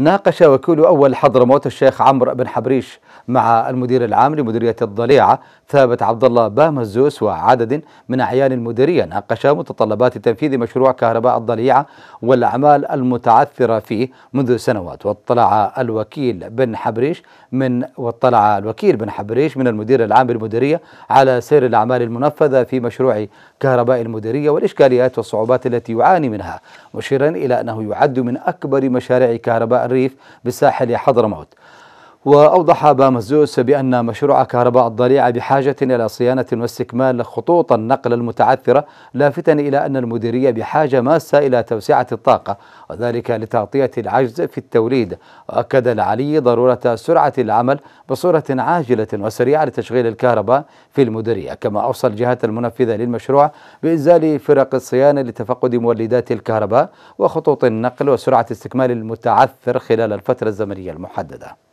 ناقش وكيل أول حضرموت الشيخ عمرو بن حبريش مع المدير العام لمديرية الضليعة ثابت عبد الله بامزوس وعدد من أعيان المديرية ناقش متطلبات تنفيذ مشروع كهرباء الضليعة والأعمال المتعثرة فيه منذ سنوات واطلع الوكيل بن حبريش من واطلع الوكيل بن حبريش من المدير العام للمديرية على سير الأعمال المنفذة في مشروع كهرباء المديرية والإشكاليات والصعوبات التي يعاني منها مشيرا إلى أنه يعد من أكبر مشاريع كهرباء الريف بساحل حضرموت وأوضح بامزوس بأن مشروع كهرباء الضريعة بحاجة إلى صيانة واستكمال خطوط النقل المتعثرة لافتا إلى أن المديرية بحاجة ماسة إلى توسعة الطاقة وذلك لتغطية العجز في التوليد وأكد العلي ضرورة سرعة العمل بصورة عاجلة وسريعة لتشغيل الكهرباء في المديرية كما أوصى الجهات المنفذة للمشروع بإنزال فرق الصيانة لتفقد مولدات الكهرباء وخطوط النقل وسرعة استكمال المتعثر خلال الفترة الزمنية المحددة